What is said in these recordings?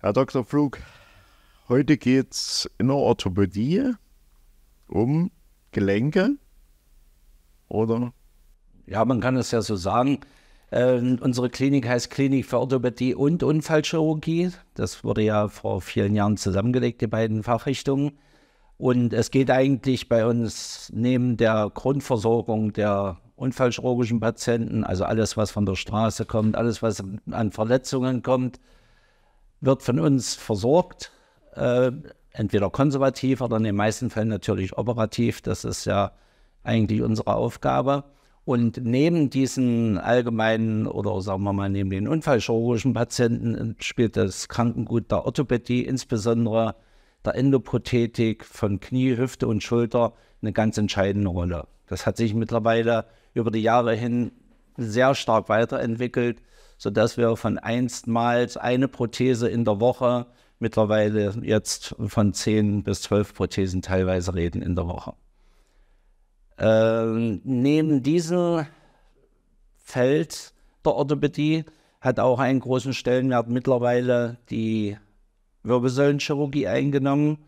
Herr Dr. Flug, heute geht es in der Orthopädie um Gelenke, oder? Ja, man kann es ja so sagen. Ähm, unsere Klinik heißt Klinik für Orthopädie und Unfallchirurgie. Das wurde ja vor vielen Jahren zusammengelegt, die beiden Fachrichtungen. Und es geht eigentlich bei uns neben der Grundversorgung der unfallchirurgischen Patienten, also alles, was von der Straße kommt, alles, was an Verletzungen kommt, wird von uns versorgt, äh, entweder konservativ oder in den meisten Fällen natürlich operativ. Das ist ja eigentlich unsere Aufgabe. Und neben diesen allgemeinen oder sagen wir mal neben den unfallchirurgischen Patienten spielt das Krankengut der Orthopädie, insbesondere der Endoprothetik von Knie, Hüfte und Schulter eine ganz entscheidende Rolle. Das hat sich mittlerweile über die Jahre hin sehr stark weiterentwickelt sodass wir von einstmals eine Prothese in der Woche mittlerweile jetzt von 10 bis 12 Prothesen teilweise reden in der Woche. Ähm, neben diesem Feld der Orthopädie hat auch einen großen Stellenwert mittlerweile die Wirbelsäulenchirurgie eingenommen.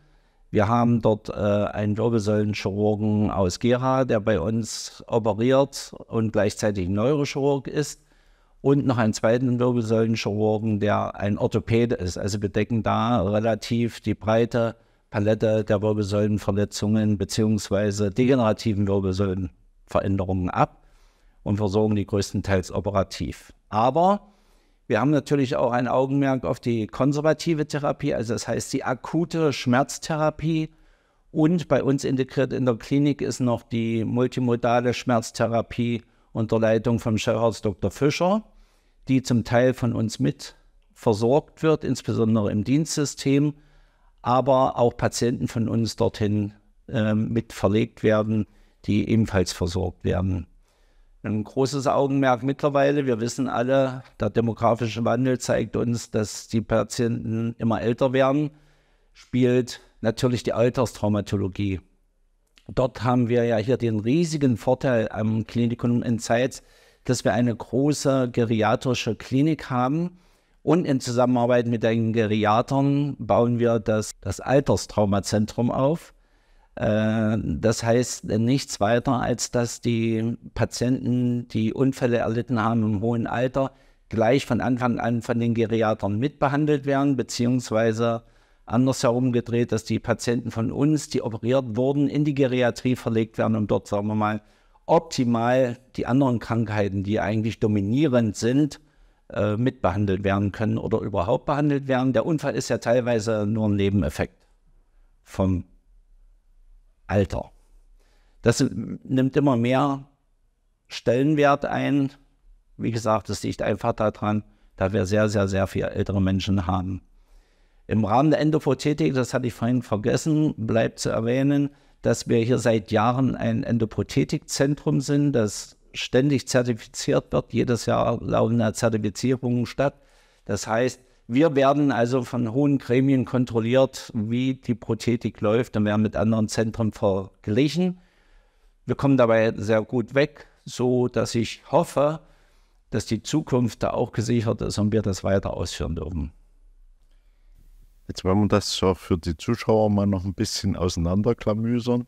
Wir haben dort äh, einen Wirbelsäulenchirurgen aus Gera, der bei uns operiert und gleichzeitig Neurochirurg ist und noch einen zweiten Wirbelsäulenchirurgen, der ein Orthopäde ist. Also wir decken da relativ die breite Palette der Wirbelsäulenverletzungen beziehungsweise degenerativen Wirbelsäulenveränderungen ab und versorgen die größtenteils operativ. Aber wir haben natürlich auch ein Augenmerk auf die konservative Therapie, also das heißt die akute Schmerztherapie. Und bei uns integriert in der Klinik ist noch die multimodale Schmerztherapie unter Leitung vom Chefarzt Dr. Fischer die zum Teil von uns mit versorgt wird, insbesondere im Dienstsystem, aber auch Patienten von uns dorthin äh, mit verlegt werden, die ebenfalls versorgt werden. Ein großes Augenmerk mittlerweile, wir wissen alle, der demografische Wandel zeigt uns, dass die Patienten immer älter werden, spielt natürlich die Alterstraumatologie. Dort haben wir ja hier den riesigen Vorteil am Klinikum in Zeitz, dass wir eine große geriatrische Klinik haben. Und in Zusammenarbeit mit den Geriatern bauen wir das, das Alterstraumazentrum auf. Äh, das heißt nichts weiter, als dass die Patienten, die Unfälle erlitten haben im hohen Alter, gleich von Anfang an von den Geriatern mitbehandelt werden, beziehungsweise andersherum gedreht, dass die Patienten von uns, die operiert wurden, in die Geriatrie verlegt werden, um dort, sagen wir mal, optimal die anderen Krankheiten, die eigentlich dominierend sind, äh, mitbehandelt werden können oder überhaupt behandelt werden. Der Unfall ist ja teilweise nur ein Nebeneffekt vom Alter. Das nimmt immer mehr Stellenwert ein. Wie gesagt, das liegt einfach daran, da wir sehr, sehr, sehr viele ältere Menschen haben. Im Rahmen der Endoprothetik, das hatte ich vorhin vergessen, bleibt zu erwähnen, dass wir hier seit Jahren ein Endoprothetikzentrum sind, das ständig zertifiziert wird. Jedes Jahr laufen da Zertifizierungen statt. Das heißt, wir werden also von hohen Gremien kontrolliert, wie die Prothetik läuft und werden mit anderen Zentren verglichen. Wir kommen dabei sehr gut weg, so dass ich hoffe, dass die Zukunft da auch gesichert ist und wir das weiter ausführen dürfen. Jetzt wollen wir das so für die Zuschauer mal noch ein bisschen auseinanderklamüsern.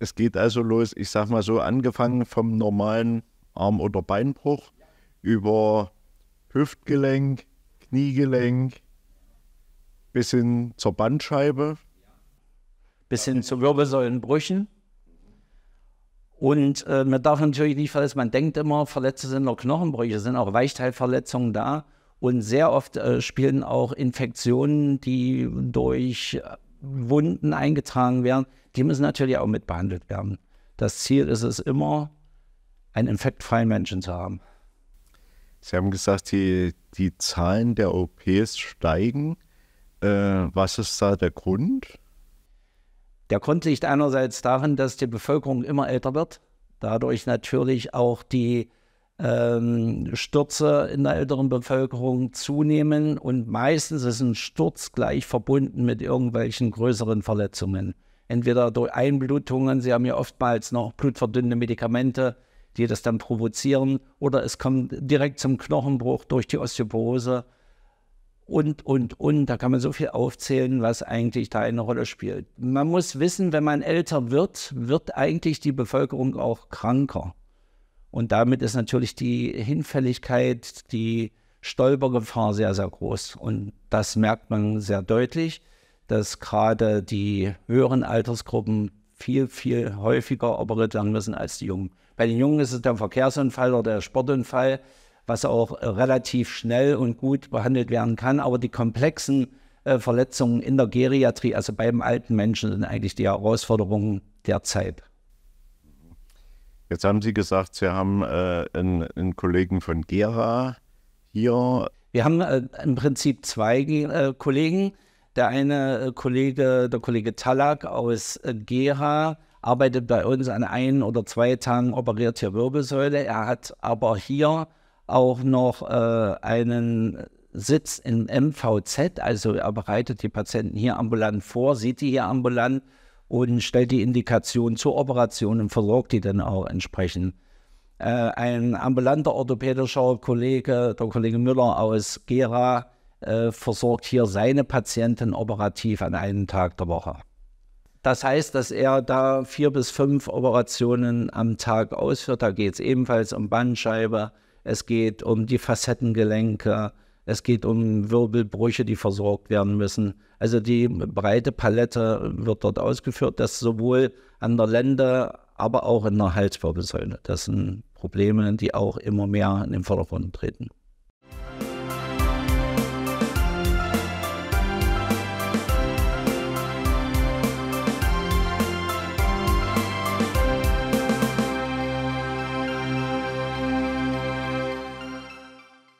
Es geht also los, ich sag mal so, angefangen vom normalen Arm- oder Beinbruch über Hüftgelenk, Kniegelenk, bis hin zur Bandscheibe. Bis hin zu Wirbelsäulenbrüchen. Und äh, man darf natürlich nicht vergessen, man denkt immer, Verletzte sind nur Knochenbrüche, sind auch Weichteilverletzungen da. Und sehr oft äh, spielen auch Infektionen, die durch äh, Wunden eingetragen werden, die müssen natürlich auch mitbehandelt werden. Das Ziel ist es immer, einen infektfreien Menschen zu haben. Sie haben gesagt, die, die Zahlen der OPs steigen. Äh, was ist da der Grund? Der Grund liegt einerseits darin, dass die Bevölkerung immer älter wird, dadurch natürlich auch die ähm, Stürze in der älteren Bevölkerung zunehmen und meistens ist ein Sturz gleich verbunden mit irgendwelchen größeren Verletzungen. Entweder durch Einblutungen, sie haben ja oftmals noch blutverdünnende Medikamente, die das dann provozieren, oder es kommt direkt zum Knochenbruch durch die Osteoporose und, und, und. Da kann man so viel aufzählen, was eigentlich da eine Rolle spielt. Man muss wissen, wenn man älter wird, wird eigentlich die Bevölkerung auch kranker. Und damit ist natürlich die Hinfälligkeit, die Stolpergefahr sehr, sehr groß. Und das merkt man sehr deutlich, dass gerade die höheren Altersgruppen viel, viel häufiger operiert werden müssen als die Jungen. Bei den Jungen ist es der Verkehrsunfall oder der Sportunfall, was auch relativ schnell und gut behandelt werden kann. Aber die komplexen äh, Verletzungen in der Geriatrie, also beim alten Menschen, sind eigentlich die Herausforderungen der Zeit. Jetzt haben Sie gesagt, Sie haben äh, einen, einen, Kollegen von Gera hier. Wir haben äh, im Prinzip zwei äh, Kollegen. Der eine äh, Kollege, der Kollege Talak aus äh, Gera, arbeitet bei uns an ein oder zwei Tagen, operiert hier Wirbelsäule. Er hat aber hier auch noch äh, einen Sitz im MVZ, also er bereitet die Patienten hier ambulant vor, sieht die hier ambulant und stellt die Indikation zur Operation und versorgt die dann auch entsprechend. Äh, ein ambulanter orthopädischer Kollege, der Kollege Müller aus Gera, äh, versorgt hier seine Patienten operativ an einem Tag der Woche. Das heißt, dass er da vier bis fünf Operationen am Tag ausführt. Da geht es ebenfalls um Bandscheibe, es geht um die Facettengelenke, es geht um Wirbelbrüche, die versorgt werden müssen. Also die breite Palette wird dort ausgeführt, das sowohl an der Lende, aber auch in der Halswirbelsäule. Das sind Probleme, die auch immer mehr in den Vordergrund treten.